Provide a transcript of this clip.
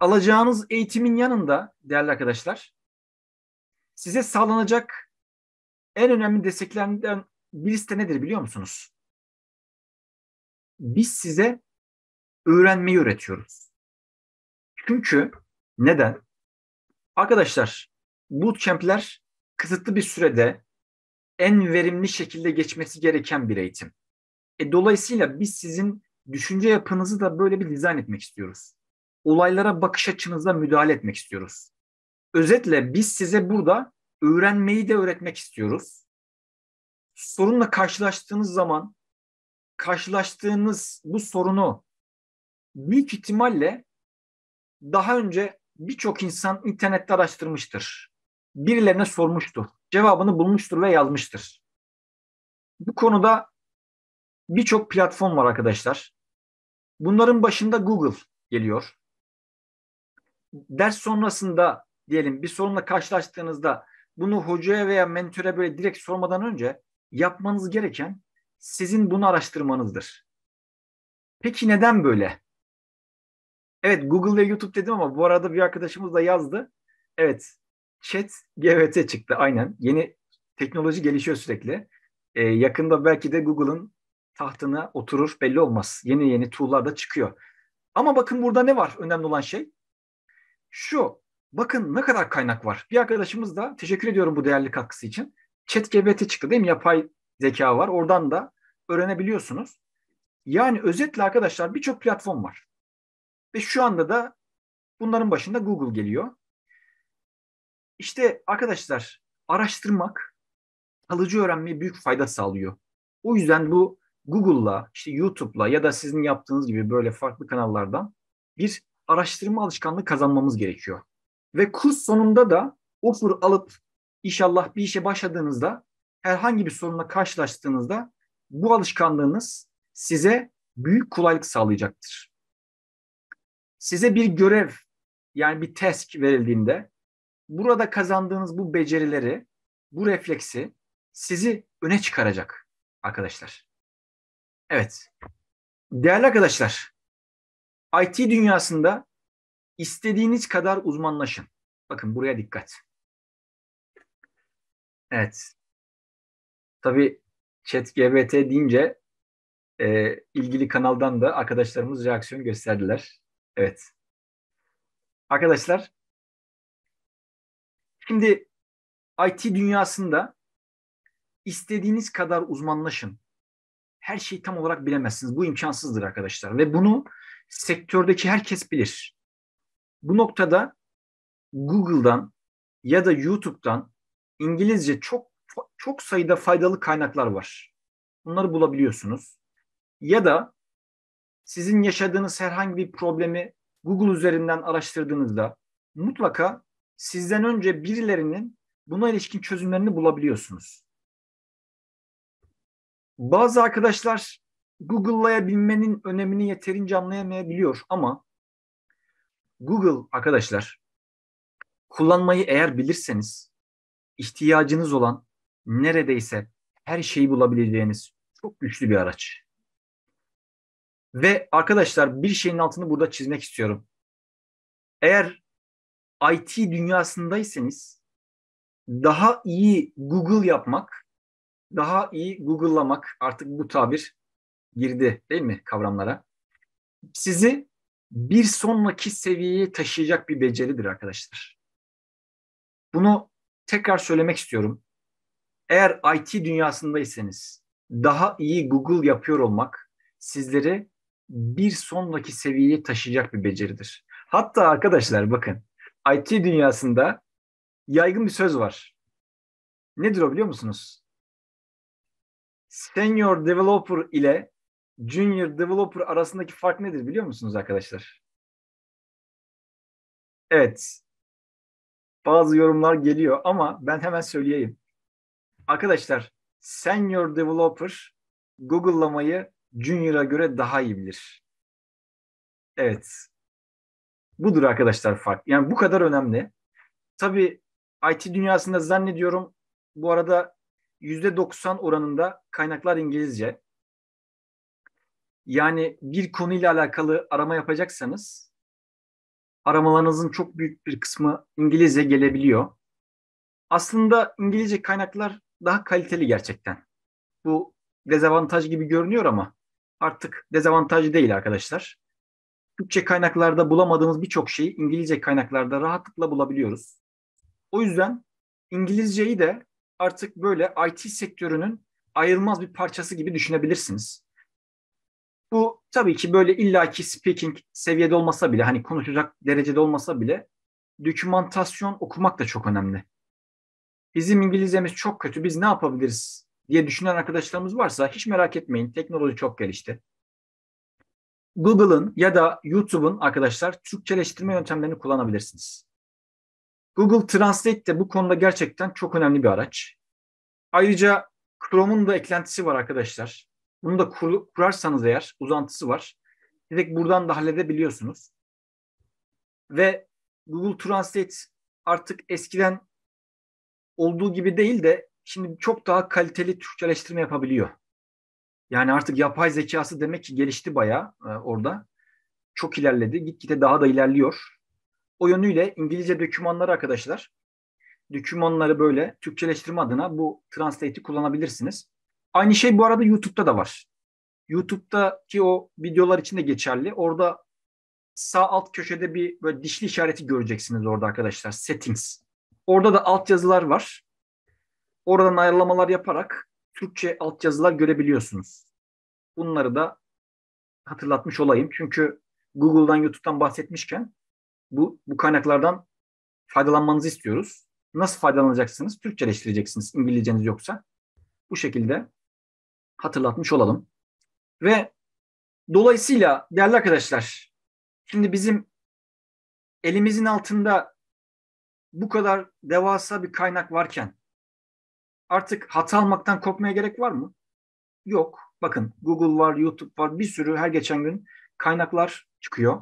alacağınız eğitimin yanında değerli arkadaşlar size sağlanacak en önemli desteklerden birisi de nedir biliyor musunuz? Biz size öğrenmeyi öğretiyoruz. Çünkü neden? Arkadaşlar bootcamp'ler kısıtlı bir sürede en verimli şekilde geçmesi gereken bir eğitim. E, dolayısıyla biz sizin düşünce yapınızı da böyle bir dizayn etmek istiyoruz olaylara bakış açınıza müdahale etmek istiyoruz. Özetle biz size burada öğrenmeyi de öğretmek istiyoruz. Sorunla karşılaştığınız zaman karşılaştığınız bu sorunu büyük ihtimalle daha önce birçok insan internette araştırmıştır. Birilerine sormuştur. Cevabını bulmuştur ve yazmıştır. Bu konuda birçok platform var arkadaşlar. Bunların başında Google geliyor ders sonrasında diyelim bir sorunla karşılaştığınızda bunu hocaya veya mentöre böyle direkt sormadan önce yapmanız gereken sizin bunu araştırmanızdır. Peki neden böyle? Evet Google ve YouTube dedim ama bu arada bir arkadaşımız da yazdı. Evet chat GVT çıktı aynen. Yeni teknoloji gelişiyor sürekli. Ee, yakında belki de Google'ın tahtına oturur belli olmaz. Yeni yeni tool'lar da çıkıyor. Ama bakın burada ne var önemli olan şey? şu. Bakın ne kadar kaynak var. Bir arkadaşımız da teşekkür ediyorum bu değerli katkısı için. Chat GBT çıktı değil mi? Yapay zeka var. Oradan da öğrenebiliyorsunuz. Yani özetle arkadaşlar birçok platform var. Ve şu anda da bunların başında Google geliyor. İşte arkadaşlar araştırmak kalıcı öğrenmeye büyük fayda sağlıyor. O yüzden bu Google'la, işte YouTube'la ya da sizin yaptığınız gibi böyle farklı kanallardan bir araştırma alışkanlığı kazanmamız gerekiyor. Ve kurs sonunda da o alıp inşallah bir işe başladığınızda herhangi bir sorunla karşılaştığınızda bu alışkanlığınız size büyük kolaylık sağlayacaktır. Size bir görev yani bir task verildiğinde burada kazandığınız bu becerileri, bu refleksi sizi öne çıkaracak arkadaşlar. Evet. Değerli arkadaşlar, IT dünyasında istediğiniz kadar uzmanlaşın. Bakın buraya dikkat. Evet. Tabii chat GBT deyince e, ilgili kanaldan da arkadaşlarımız reaksiyon gösterdiler. Evet. Arkadaşlar şimdi IT dünyasında istediğiniz kadar uzmanlaşın. Her şeyi tam olarak bilemezsiniz. Bu imkansızdır arkadaşlar. Ve bunu sektördeki herkes bilir. Bu noktada Google'dan ya da YouTube'dan İngilizce çok çok sayıda faydalı kaynaklar var. Bunları bulabiliyorsunuz. Ya da sizin yaşadığınız herhangi bir problemi Google üzerinden araştırdığınızda mutlaka sizden önce birilerinin buna ilişkin çözümlerini bulabiliyorsunuz. Bazı arkadaşlar Google'layabilmenin önemini yeterince anlayamayabiliyor ama Google arkadaşlar kullanmayı eğer bilirseniz ihtiyacınız olan neredeyse her şeyi bulabileceğiniz çok güçlü bir araç. Ve arkadaşlar bir şeyin altını burada çizmek istiyorum. Eğer IT dünyasındaysanız daha iyi Google yapmak, daha iyi Google'lamak artık bu tabir girdi değil mi kavramlara? Sizi bir sonraki seviyeye taşıyacak bir beceridir arkadaşlar. Bunu tekrar söylemek istiyorum. Eğer IT dünyasındaysanız daha iyi Google yapıyor olmak sizleri bir sonraki seviyeye taşıyacak bir beceridir. Hatta arkadaşlar bakın IT dünyasında yaygın bir söz var. Nedir o biliyor musunuz? Senior developer ile junior developer arasındaki fark nedir biliyor musunuz arkadaşlar? Evet. Bazı yorumlar geliyor ama ben hemen söyleyeyim. Arkadaşlar senior developer Google'lamayı junior'a göre daha iyi bilir. Evet. Budur arkadaşlar fark. Yani bu kadar önemli. Tabii IT dünyasında zannediyorum bu arada %90 oranında kaynaklar İngilizce. Yani bir konuyla alakalı arama yapacaksanız aramalarınızın çok büyük bir kısmı İngilizce gelebiliyor. Aslında İngilizce kaynaklar daha kaliteli gerçekten. Bu dezavantaj gibi görünüyor ama artık dezavantaj değil arkadaşlar. Türkçe kaynaklarda bulamadığımız birçok şeyi İngilizce kaynaklarda rahatlıkla bulabiliyoruz. O yüzden İngilizceyi de artık böyle IT sektörünün ayrılmaz bir parçası gibi düşünebilirsiniz tabii ki böyle illaki speaking seviyede olmasa bile hani konuşacak derecede olmasa bile dokümantasyon okumak da çok önemli. Bizim İngilizcemiz çok kötü biz ne yapabiliriz diye düşünen arkadaşlarımız varsa hiç merak etmeyin teknoloji çok gelişti. Google'ın ya da YouTube'un arkadaşlar Türkçeleştirme yöntemlerini kullanabilirsiniz. Google Translate de bu konuda gerçekten çok önemli bir araç. Ayrıca Chrome'un da eklentisi var arkadaşlar. Bunu da kur, kurarsanız eğer uzantısı var. Direkt buradan da halledebiliyorsunuz. Ve Google Translate artık eskiden olduğu gibi değil de şimdi çok daha kaliteli Türkçeleştirme yapabiliyor. Yani artık yapay zekası demek ki gelişti bayağı e, orada. Çok ilerledi. Gitgide daha da ilerliyor. O yönüyle İngilizce dökümanları arkadaşlar, dökümanları böyle Türkçeleştirme adına bu Translate'i kullanabilirsiniz. Aynı şey bu arada YouTube'da da var. YouTube'daki o videolar için de geçerli. Orada sağ alt köşede bir böyle dişli işareti göreceksiniz orada arkadaşlar. Settings. Orada da altyazılar var. Oradan ayarlamalar yaparak Türkçe altyazılar görebiliyorsunuz. Bunları da hatırlatmış olayım. Çünkü Google'dan, YouTube'dan bahsetmişken bu, bu kaynaklardan faydalanmanızı istiyoruz. Nasıl faydalanacaksınız? Türkçeleştireceksiniz İngilizceniz yoksa. Bu şekilde hatırlatmış olalım. Ve dolayısıyla değerli arkadaşlar şimdi bizim elimizin altında bu kadar devasa bir kaynak varken artık hata almaktan korkmaya gerek var mı? Yok. Bakın Google var, YouTube var bir sürü her geçen gün kaynaklar çıkıyor.